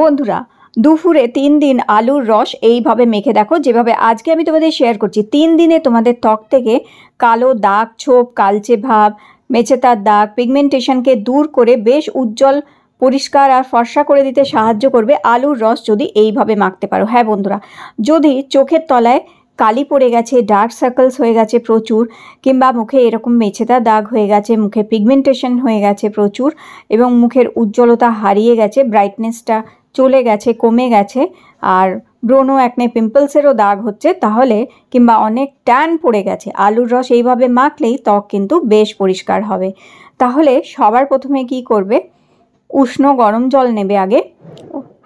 বন্ধুরা দুপুরে তিন দিন আলুর রস এইভাবে মেখে দেখো যেভাবে আজকে আমি তোমাদের শেয়ার করছি তিন দিনে তোমাদের ত্বক থেকে কালো দাগ ছোপ কালচে ভাব মেছেতার দাগ পিগমেন্টেশনকে দূর করে বেশ উজ্জ্বল পরিষ্কার আর ফর্সা করে দিতে সাহায্য করবে আলুর রস যদি এইভাবে মাখতে পারো হ্যাঁ বন্ধুরা যদি চোখের তলায় কালি পড়ে গেছে ডার্ক সার্কেলস হয়ে গেছে প্রচুর কিংবা মুখে এরকম মেছেতা দাগ হয়ে গেছে মুখে পিগমেন্টেশন হয়ে গেছে প্রচুর এবং মুখের উজ্জ্বলতা হারিয়ে গেছে ব্রাইটনেসটা চলে গেছে কমে গেছে আর ব্রোনো একনে পিম্পলসেরও দাগ হচ্ছে তাহলে কিংবা অনেক ট্যান পড়ে গেছে আলুর রস এইভাবে মাখলেই ত্বক কিন্তু বেশ পরিষ্কার হবে তাহলে সবার প্রথমে কি করবে উষ্ণ গরম জল নেবে আগে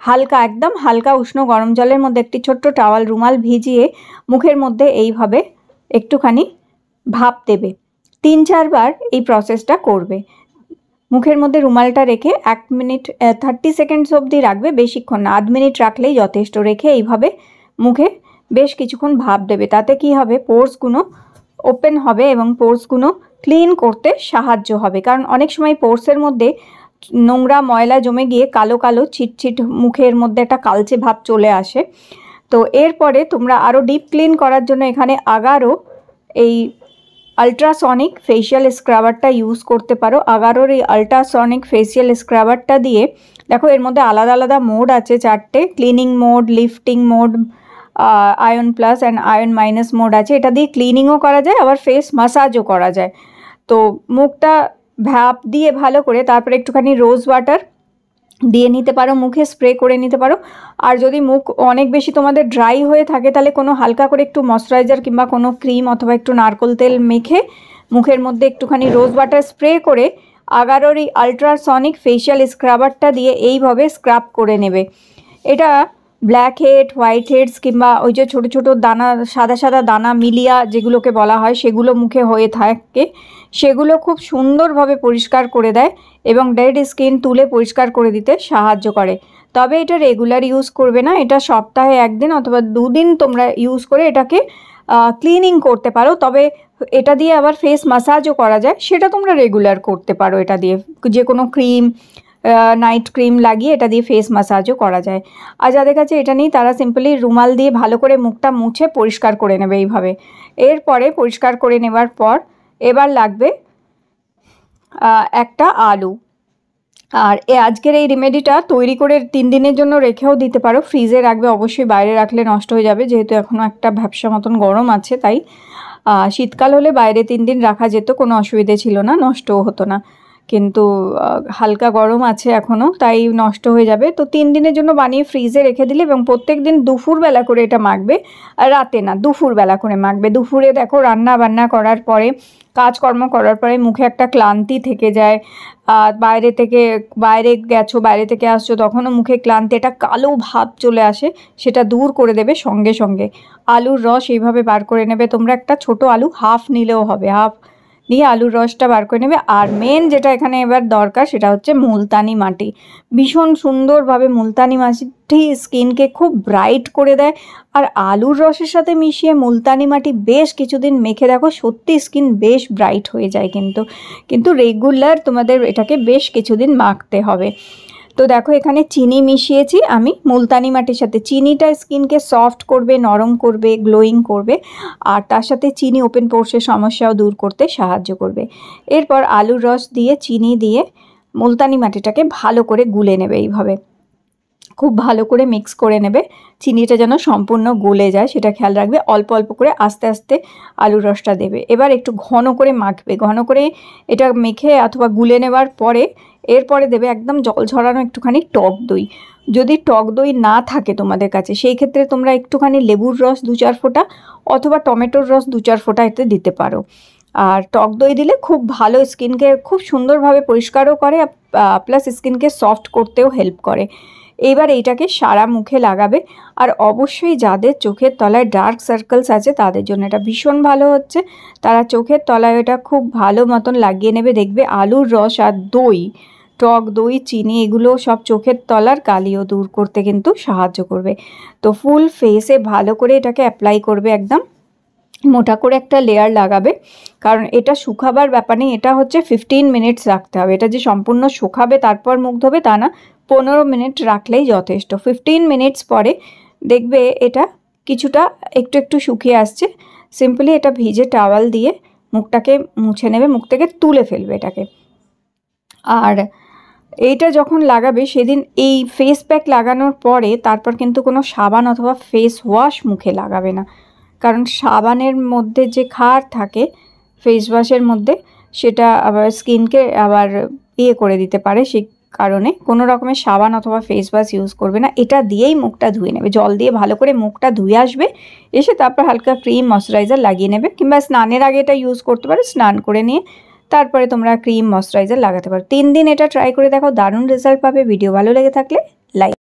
হালকা একদম হালকা উষ্ণ গরম জলের মধ্যে একটি ছোট্ট টাওয়াল রুমাল ভিজিয়ে মুখের মধ্যে এইভাবে একটুখানি ভাপ দেবে তিন চারবার এই প্রসেসটা করবে মুখের মধ্যে রুমালটা রেখে এক মিনিট থার্টি সেকেন্ডস অবধি রাখবে বেশিক্ষণ না আধ মিনিট রাখলেই যথেষ্ট রেখে এইভাবে মুখে বেশ কিছুক্ষণ ভাব দেবে তাতে কি হবে পোর্সগুলো ওপেন হবে এবং পোর্সগুলো ক্লিন করতে সাহায্য হবে কারণ অনেক সময় পোর্সের মধ্যে নোংরা ময়লা জমে গিয়ে কালো কালো ছিটছিট মুখের মধ্যে একটা কালচে ভাব চলে আসে তো এরপরে তোমরা আরও ডিপ ক্লিন করার জন্য এখানে আগারও এই আলট্রাসনিক ফেসিয়াল স্ক্রাবারটা ইউজ করতে পারো আগারোর এই আলট্রাসনিক ফেসিয়াল স্ক্রাবারটা দিয়ে দেখো এর মধ্যে আলাদা আলাদা মোড আছে চারটে cleaning mode lifting mode ion plus and ion minus mode আছে এটা দিয়ে ক্লিনিংও করা যায় আবার ফেস মাসাজও করা যায় তো মুখটা ভাপ দিয়ে ভালো করে তারপরে একটুখানি রোজ ওয়াটার দিয়ে নিতে পারো মুখে স্প্রে করে নিতে পারো আর যদি মুখ অনেক বেশি তোমাদের ড্রাই হয়ে থাকে তাহলে কোনো হালকা করে একটু ময়শ্চারাইজার কিংবা কোনো ক্রিম অথবা একটু নারকোল তেল মেখে মুখের মধ্যে একটুখানি রোজ ওয়াটার স্প্রে করে আগারোর এই আলট্রাসনিক ফেশিয়াল স্ক্রাবারটা দিয়ে এইভাবে স্ক্রাব করে নেবে এটা ব্ল্যাক হেড হোয়াইট হেডস কিংবা ওই যে ছোটো ছোটো দানা সাদা সাদা দানা মিলিয়া যেগুলোকে বলা হয় সেগুলো মুখে হয়ে থাকে সেগুলো খুব সুন্দরভাবে পরিষ্কার করে দেয় এবং ডেড স্কিন তুলে পরিষ্কার করে দিতে সাহায্য করে তবে এটা রেগুলার ইউজ করবে না এটা সপ্তাহে একদিন অথবা দুদিন তোমরা ইউজ করে এটাকে ক্লিনিং করতে পারো তবে এটা দিয়ে আবার ফেস মাসাজও করা যায় সেটা তোমরা রেগুলার করতে পারো এটা দিয়ে যে কোনো ক্রিম নাইট ক্রিম লাগিয়ে এটা দিয়ে ফেস মাসাজও করা যায় আর যাদের কাছে এটা নেই তারা সিম্পলি রুমাল দিয়ে ভালো করে মুখটা মুছে পরিষ্কার করে নেবে এইভাবে এরপরে পরিষ্কার করে নেওয়ার পর এবার লাগবে একটা আলু আর এ আজকের এই রেমেডিটা তৈরি করে তিন দিনের জন্য রেখেও দিতে পারো ফ্রিজে রাখবে অবশ্যই বাইরে রাখলে নষ্ট হয়ে যাবে যেহেতু এখনও একটা ভ্যাবসা মতন গরম আছে তাই শীতকাল হলে বাইরে তিন দিন রাখা যেত কোনো অসুবিধে ছিল না নষ্টও হতো না কিন্তু হালকা গরম আছে এখনও তাই নষ্ট হয়ে যাবে তো তিন দিনের জন্য বানিয়ে ফ্রিজে রেখে দিলে এবং প্রত্যেক দিন দুপুরবেলা করে এটা মাখবে আর রাতে না দুপুরবেলা করে মাখবে দুপুরে দেখো রান্না বান্না করার পরে কাজকর্ম করার পরে মুখে একটা ক্লান্তি থেকে যায় আর বাইরে থেকে বাইরে গেছো বাইরে থেকে আসছো তখনও মুখে ক্লান্তি একটা কালো ভাব চলে আসে সেটা দূর করে দেবে সঙ্গে সঙ্গে আলুর রস এইভাবে বার করে নেবে তোমরা একটা ছোট আলু হাফ নিলেও হবে হাফ দিয়ে আলুর রসটা বার করে নেবে আর মেন যেটা এখানে এবার দরকার সেটা হচ্ছে মুলতানি মাটি ভীষণ সুন্দরভাবে মুলতানি মাটি স্কিনকে খুব ব্রাইট করে দেয় আর আলুর রসের সাথে মিশিয়ে মুলতানি মাটি বেশ কিছুদিন মেখে দেখো সত্যি স্কিন বেশ ব্রাইট হয়ে যায় কিন্তু কিন্তু রেগুলার তোমাদের এটাকে বেশ কিছুদিন মাখতে হবে তো দেখো এখানে চিনি মিশিয়েছি আমি মুলতানি মাটির সাথে চিনিটা স্কিনকে সফট করবে নরম করবে গ্লোয়িং করবে আর তার সাথে চিনি ওপেন পোর্সের সমস্যাও দূর করতে সাহায্য করবে এরপর আলুর রস দিয়ে চিনি দিয়ে মুলতানি মাটিটাকে ভালো করে গুলে নেবে এইভাবে খুব ভালো করে মিক্স করে নেবে চিনিটা যেন সম্পূর্ণ গলে যায় সেটা খেয়াল রাখবে অল্প অল্প করে আস্তে আস্তে আলুর রসটা দেবে এবার একটু ঘন করে মাখবে ঘন করে এটা মেখে অথবা গুলে নেওয়ার পরে এরপরে দেবে একদম জল ঝরানো একটুখানি টক দই যদি টক দই না থাকে তোমাদের কাছে সেই ক্ষেত্রে তোমরা একটুখানি লেবুর রস দু চার ফোঁটা অথবা টমেটোর রস দু চার ফোঁটা এতে দিতে পারো আর টক দই দিলে খুব ভালো স্কিনকে খুব সুন্দরভাবে পরিষ্কারও করে প্লাস স্কিনকে সফট করতেও হেল্প করে এইবার এইটাকে সারা মুখে লাগাবে আর অবশ্যই যাদের চোখের তলায় ডার্ক সার্কেলস আছে তাদের জন্য এটা ভীষণ ভালো হচ্ছে তারা চোখের তলায় এটা খুব ভালো মতন লাগিয়ে নেবে দেখবে আলুর রস আর দই টক দই চিনি এগুলো সব চোখের তলার কালিও দূর করতে কিন্তু সাহায্য করবে তো ফুল ফেসে ভালো করে এটাকে অ্যাপ্লাই করবে একদম মোটা করে একটা লেয়ার লাগাবে কারণ এটা শুকাবার ব্যাপার নেই এটা হচ্ছে ফিফটিন মিনিটস রাখতে হবে এটা যে সম্পূর্ণ শুকাবে তারপর মুখ ধোবে তা না পনেরো মিনিট রাখলেই যথেষ্ট ফিফটিন মিনিটস পরে দেখবে এটা কিছুটা একটু একটু শুকিয়ে আসছে সিম্পলি এটা ভিজে টাওয়াল দিয়ে মুখটাকে মুছে নেবে মুখ থেকে তুলে ফেলবে এটাকে আর এইটা যখন লাগাবে সেদিন এই ফেস প্যাক লাগানোর পরে তারপর কিন্তু কোনো সাবান অথবা ফেস ওয়াশ মুখে লাগাবে না কারণ সাবানের মধ্যে যে খার থাকে ফেস ওয়াশের মধ্যে সেটা আবার স্কিনকে আবার ইয়ে করে দিতে পারে সে কারণে কোনো রকমের সাবান অথবা ফেস ওয়াশ ইউজ করবে না এটা দিয়েই মুখটা ধুয়ে নেবে জল দিয়ে ভালো করে মুখটা ধুয়ে আসবে এসে তারপর হালকা ক্রিম ময়শ্চারাইজার লাগিয়ে নেবে কিংবা স্নানের আগে এটা ইউজ করতে পারো স্নান করে নিয়ে তারপরে তোমরা ক্রিম ময়শ্চারাইজার লাগাতে পারো তিন দিন এটা ট্রাই করে দেখো দারুণ রেজাল্ট পাবে ভিডিও ভালো লেগে থাকলে লাইক